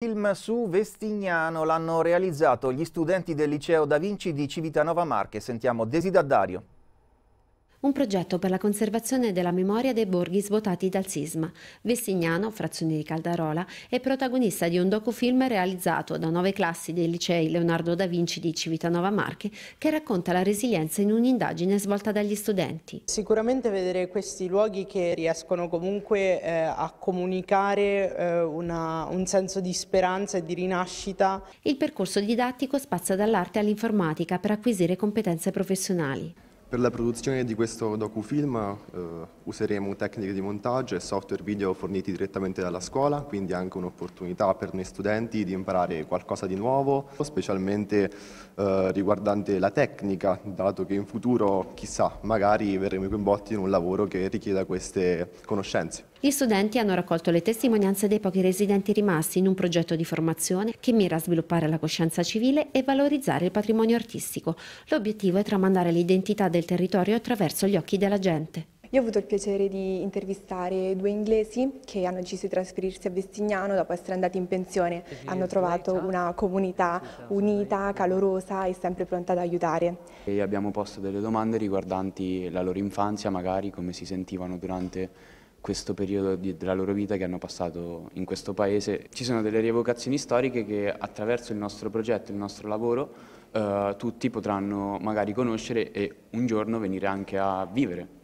Il film su Vestignano l'hanno realizzato gli studenti del liceo Da Vinci di Civitanova Marche. Sentiamo Desidadario un progetto per la conservazione della memoria dei borghi svuotati dal sisma. Vessignano, frazione di Caldarola, è protagonista di un docufilm realizzato da nove classi dei licei Leonardo da Vinci di Civitanova Marche che racconta la resilienza in un'indagine svolta dagli studenti. Sicuramente vedere questi luoghi che riescono comunque eh, a comunicare eh, una, un senso di speranza e di rinascita. Il percorso didattico spazia dall'arte all'informatica per acquisire competenze professionali. Per la produzione di questo docufilm eh, useremo tecniche di montaggio e software video forniti direttamente dalla scuola, quindi anche un'opportunità per noi studenti di imparare qualcosa di nuovo, specialmente eh, riguardante la tecnica, dato che in futuro, chissà, magari verremo coinvolti in un lavoro che richieda queste conoscenze. Gli studenti hanno raccolto le testimonianze dei pochi residenti rimasti in un progetto di formazione che mira a sviluppare la coscienza civile e valorizzare il patrimonio artistico. L'obiettivo è tramandare l'identità del territorio attraverso gli occhi della gente. Io ho avuto il piacere di intervistare due inglesi che hanno deciso di trasferirsi a Vestignano dopo essere andati in pensione. Hanno trovato una comunità unita, calorosa e sempre pronta ad aiutare. E abbiamo posto delle domande riguardanti la loro infanzia, magari come si sentivano durante questo periodo di, della loro vita che hanno passato in questo paese. Ci sono delle rievocazioni storiche che attraverso il nostro progetto, il nostro lavoro, eh, tutti potranno magari conoscere e un giorno venire anche a vivere.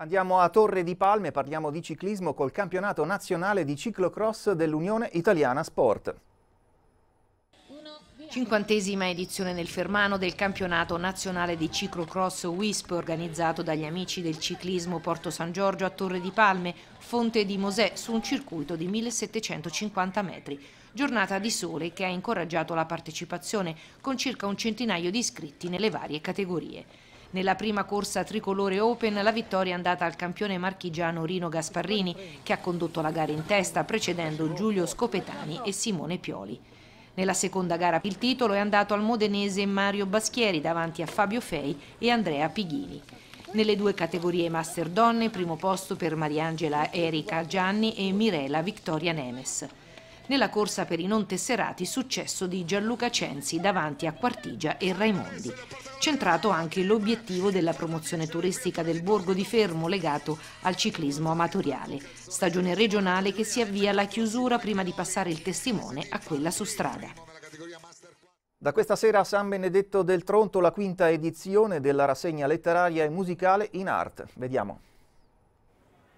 Andiamo a Torre di Palme, parliamo di ciclismo col campionato nazionale di ciclocross dell'Unione Italiana Sport. Cinquantesima edizione nel Fermano del campionato nazionale di ciclocross WISP organizzato dagli amici del ciclismo Porto San Giorgio a Torre di Palme, Fonte di Mosè su un circuito di 1750 metri. Giornata di sole che ha incoraggiato la partecipazione con circa un centinaio di iscritti nelle varie categorie. Nella prima corsa tricolore Open la vittoria è andata al campione marchigiano Rino Gasparrini che ha condotto la gara in testa precedendo Giulio Scopetani e Simone Pioli. Nella seconda gara il titolo è andato al modenese Mario Baschieri davanti a Fabio Fei e Andrea Pighini. Nelle due categorie Master Donne, primo posto per Mariangela Erika Gianni e Mirela Vittoria Nemes. Nella corsa per i non tesserati, successo di Gianluca Censi davanti a Quartigia e Raimondi centrato anche l'obiettivo della promozione turistica del borgo di Fermo legato al ciclismo amatoriale, stagione regionale che si avvia alla chiusura prima di passare il testimone a quella su strada. Da questa sera a San Benedetto del Tronto la quinta edizione della rassegna letteraria e musicale in art. Vediamo.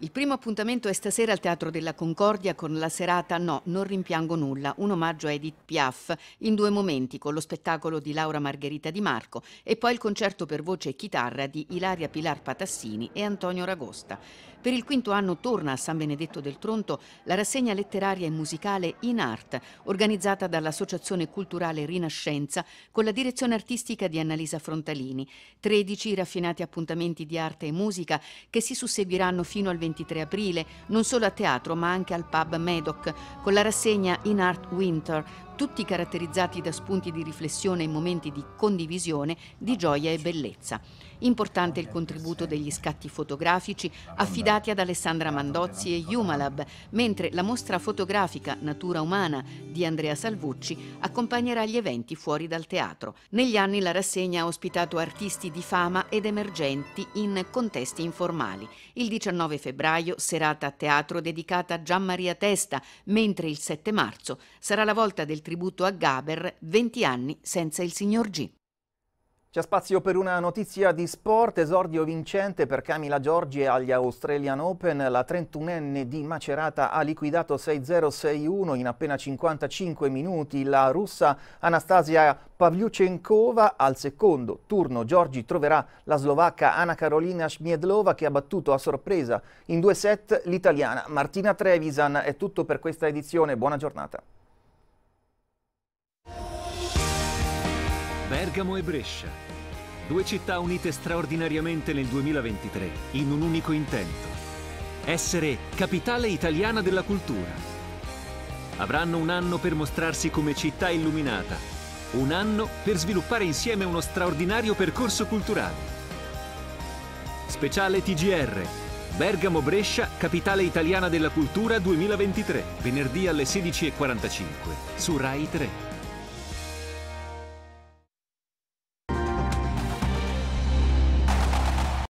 Il primo appuntamento è stasera al Teatro della Concordia con la serata No, non rimpiango nulla, un omaggio a Edith Piaf in due momenti con lo spettacolo di Laura Margherita Di Marco e poi il concerto per voce e chitarra di Ilaria Pilar Patassini e Antonio Ragosta. Per il quinto anno torna a San Benedetto del Tronto la rassegna letteraria e musicale In Art, organizzata dall'Associazione Culturale Rinascenza con la direzione artistica di Annalisa Frontalini. 13 raffinati appuntamenti di arte e musica che si susseguiranno fino al 20 23 aprile, non solo a teatro ma anche al pub Medoc, con la rassegna In Art Winter, tutti caratterizzati da spunti di riflessione e momenti di condivisione di gioia e bellezza. Importante il contributo degli scatti fotografici affidati ad Alessandra Mandozzi e Humalab, mentre la mostra fotografica Natura Umana di Andrea Salvucci accompagnerà gli eventi fuori dal teatro. Negli anni la rassegna ha ospitato artisti di fama ed emergenti in contesti informali. Il 19 febbraio serata a teatro dedicata a Gian Maria Testa, mentre il 7 marzo sarà la volta del tributo a Gaber 20 anni senza il signor G. C'è spazio per una notizia di sport, esordio vincente per Camila Giorgi agli Australian Open. La 31enne di Macerata ha liquidato 6-0-6-1 in appena 55 minuti. La russa Anastasia Pavlyuchenkova al secondo turno. Giorgi troverà la slovacca Anna Carolina Schmiedlova che ha battuto a sorpresa in due set l'italiana Martina Trevisan. È tutto per questa edizione, buona giornata. Bergamo e Brescia. Due città unite straordinariamente nel 2023 in un unico intento. Essere capitale italiana della cultura. Avranno un anno per mostrarsi come città illuminata. Un anno per sviluppare insieme uno straordinario percorso culturale. Speciale TGR. Bergamo Brescia, capitale italiana della cultura 2023, venerdì alle 16.45 su Rai 3.